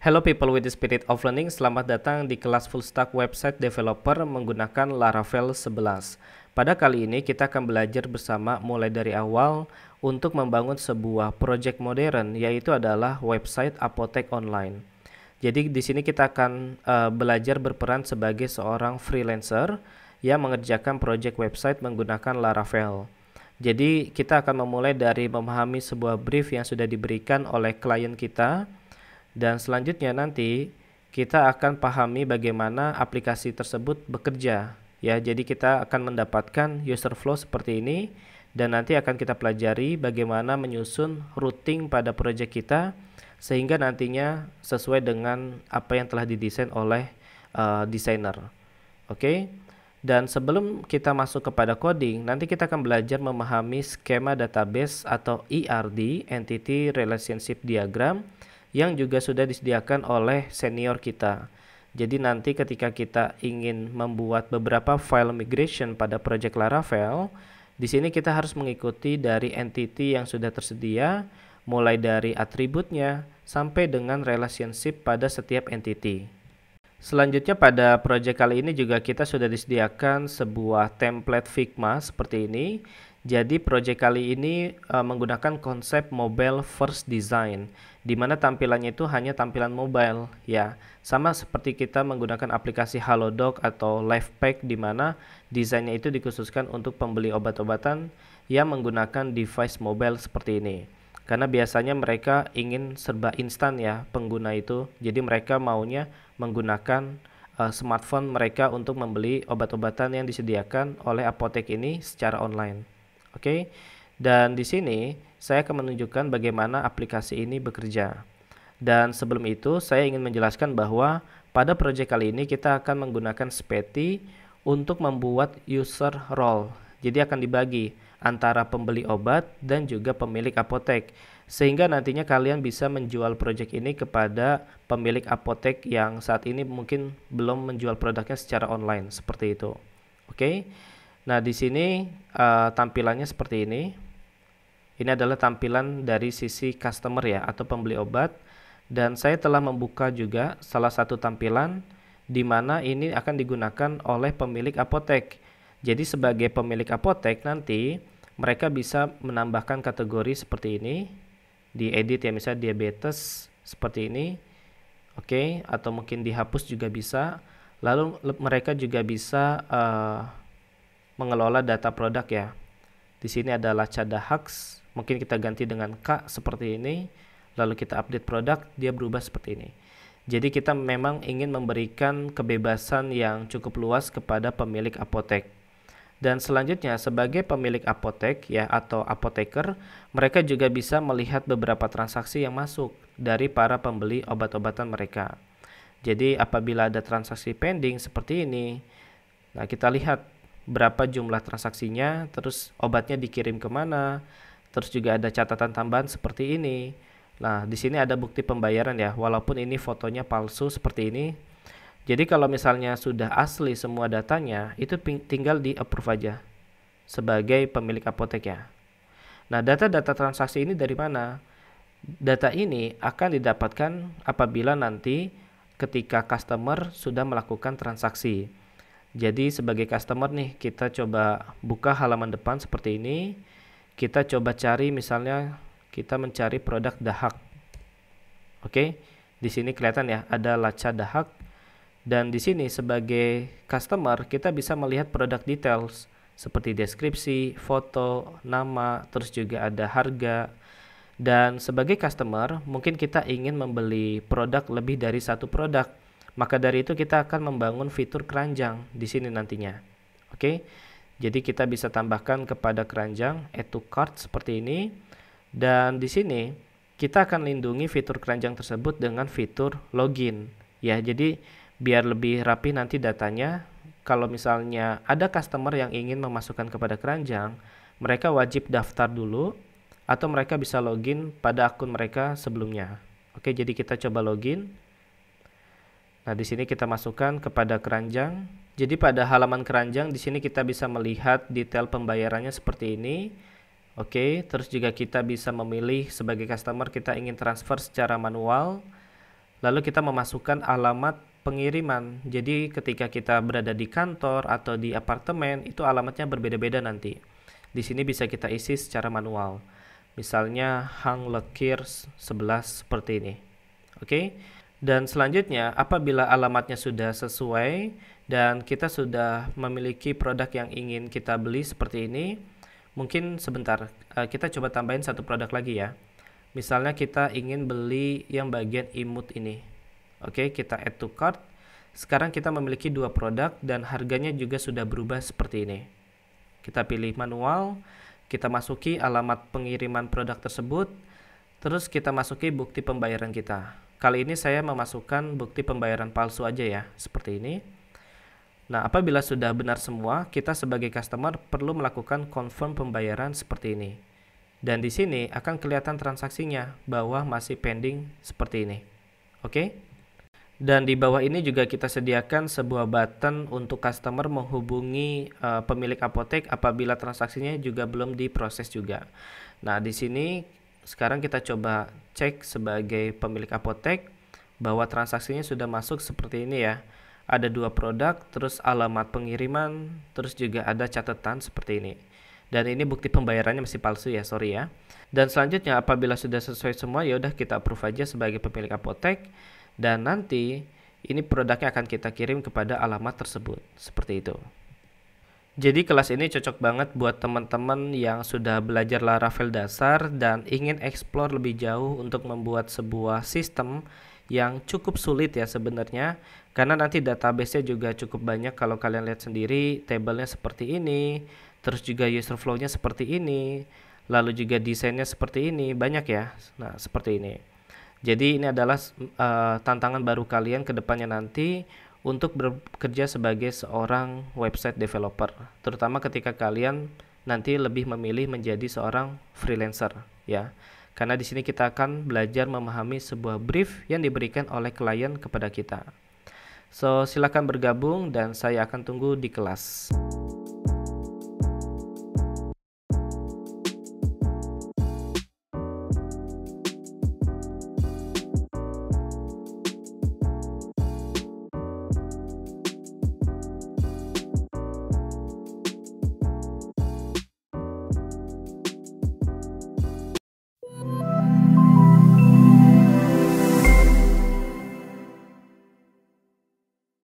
Hello people with the spirit of learning, selamat datang di kelas full stack website developer menggunakan Laravel 11. Pada kali ini kita akan belajar bersama mulai dari awal untuk membangun sebuah project modern yaitu adalah website apotek online. Jadi di sini kita akan uh, belajar berperan sebagai seorang freelancer yang mengerjakan project website menggunakan Laravel. Jadi kita akan memulai dari memahami sebuah brief yang sudah diberikan oleh klien kita dan selanjutnya nanti kita akan pahami bagaimana aplikasi tersebut bekerja. Ya, jadi kita akan mendapatkan user flow seperti ini dan nanti akan kita pelajari bagaimana menyusun routing pada project kita sehingga nantinya sesuai dengan apa yang telah didesain oleh uh, desainer. Oke. Okay? Dan sebelum kita masuk kepada coding, nanti kita akan belajar memahami skema database atau ERD, Entity Relationship Diagram yang juga sudah disediakan oleh senior kita. Jadi nanti ketika kita ingin membuat beberapa file migration pada project Laravel, di sini kita harus mengikuti dari entity yang sudah tersedia, mulai dari atributnya sampai dengan relationship pada setiap entity. Selanjutnya pada project kali ini juga kita sudah disediakan sebuah template Figma seperti ini. Jadi project kali ini uh, menggunakan konsep mobile first design di mana tampilannya itu hanya tampilan mobile ya. Sama seperti kita menggunakan aplikasi Halodoc atau Lifepack di mana desainnya itu dikhususkan untuk pembeli obat-obatan yang menggunakan device mobile seperti ini karena biasanya mereka ingin serba instan ya pengguna itu jadi mereka maunya menggunakan uh, smartphone mereka untuk membeli obat-obatan yang disediakan oleh apotek ini secara online oke okay? dan di sini saya akan menunjukkan bagaimana aplikasi ini bekerja dan sebelum itu saya ingin menjelaskan bahwa pada proyek kali ini kita akan menggunakan Speti untuk membuat user role jadi akan dibagi antara pembeli obat dan juga pemilik apotek sehingga nantinya kalian bisa menjual project ini kepada pemilik apotek yang saat ini mungkin belum menjual produknya secara online seperti itu. Oke. Okay? Nah, di sini uh, tampilannya seperti ini. Ini adalah tampilan dari sisi customer ya atau pembeli obat dan saya telah membuka juga salah satu tampilan di mana ini akan digunakan oleh pemilik apotek jadi sebagai pemilik apotek nanti mereka bisa menambahkan kategori seperti ini di edit ya misalnya diabetes seperti ini. Oke, okay, atau mungkin dihapus juga bisa. Lalu mereka juga bisa uh, mengelola data produk ya. Di sini adalah hax, mungkin kita ganti dengan K seperti ini. Lalu kita update produk, dia berubah seperti ini. Jadi kita memang ingin memberikan kebebasan yang cukup luas kepada pemilik apotek. Dan selanjutnya sebagai pemilik apotek ya atau apoteker, mereka juga bisa melihat beberapa transaksi yang masuk dari para pembeli obat-obatan mereka. Jadi apabila ada transaksi pending seperti ini, nah kita lihat berapa jumlah transaksinya, terus obatnya dikirim kemana, terus juga ada catatan tambahan seperti ini. Nah, di sini ada bukti pembayaran ya, walaupun ini fotonya palsu seperti ini, jadi kalau misalnya sudah asli semua datanya, itu tinggal di approve aja sebagai pemilik apoteknya. Nah, data-data transaksi ini dari mana? Data ini akan didapatkan apabila nanti ketika customer sudah melakukan transaksi. Jadi sebagai customer nih, kita coba buka halaman depan seperti ini. Kita coba cari misalnya kita mencari produk dahak. Oke, di sini kelihatan ya ada laca dahak dan di sini sebagai customer kita bisa melihat produk details seperti deskripsi, foto, nama, terus juga ada harga. Dan sebagai customer, mungkin kita ingin membeli produk lebih dari satu produk. Maka dari itu kita akan membangun fitur keranjang di sini nantinya. Oke. Jadi kita bisa tambahkan kepada keranjang add to cart seperti ini. Dan di sini kita akan lindungi fitur keranjang tersebut dengan fitur login. Ya, jadi biar lebih rapi nanti datanya kalau misalnya ada customer yang ingin memasukkan kepada keranjang mereka wajib daftar dulu atau mereka bisa login pada akun mereka sebelumnya oke jadi kita coba login nah di sini kita masukkan kepada keranjang jadi pada halaman keranjang di sini kita bisa melihat detail pembayarannya seperti ini Oke, terus juga kita bisa memilih sebagai customer kita ingin transfer secara manual. Lalu kita memasukkan alamat pengiriman. Jadi ketika kita berada di kantor atau di apartemen itu alamatnya berbeda-beda nanti. Di sini bisa kita isi secara manual. Misalnya Hang Lekir 11 seperti ini. Oke. Okay? Dan selanjutnya, apabila alamatnya sudah sesuai dan kita sudah memiliki produk yang ingin kita beli seperti ini, mungkin sebentar eh, kita coba tambahin satu produk lagi ya. Misalnya kita ingin beli yang bagian imut ini. Oke, kita add to cart. Sekarang kita memiliki dua produk dan harganya juga sudah berubah seperti ini. Kita pilih manual, kita masuki alamat pengiriman produk tersebut, terus kita masuki bukti pembayaran kita. Kali ini saya memasukkan bukti pembayaran palsu aja ya, seperti ini. Nah, apabila sudah benar semua, kita sebagai customer perlu melakukan confirm pembayaran seperti ini. Dan di sini akan kelihatan transaksinya bahwa masih pending seperti ini. Oke? Okay? Dan di bawah ini juga kita sediakan sebuah button untuk customer menghubungi uh, pemilik apotek apabila transaksinya juga belum diproses juga. Nah, di sini sekarang kita coba cek sebagai pemilik apotek bahwa transaksinya sudah masuk seperti ini ya. Ada dua produk, terus alamat pengiriman, terus juga ada catatan seperti ini. Dan ini bukti pembayarannya masih palsu ya, sorry ya. Dan selanjutnya apabila sudah sesuai semua ya udah kita approve aja sebagai pemilik apotek dan nanti ini produknya akan kita kirim kepada alamat tersebut seperti itu jadi kelas ini cocok banget buat teman-teman yang sudah belajar Laravel dasar dan ingin explore lebih jauh untuk membuat sebuah sistem yang cukup sulit ya sebenarnya karena nanti database-nya juga cukup banyak kalau kalian lihat sendiri tabelnya seperti ini terus juga user flow-nya seperti ini lalu juga desainnya seperti ini banyak ya nah seperti ini jadi ini adalah uh, tantangan baru kalian ke depannya nanti untuk bekerja sebagai seorang website developer, terutama ketika kalian nanti lebih memilih menjadi seorang freelancer ya. Karena di sini kita akan belajar memahami sebuah brief yang diberikan oleh klien kepada kita. So, silakan bergabung dan saya akan tunggu di kelas.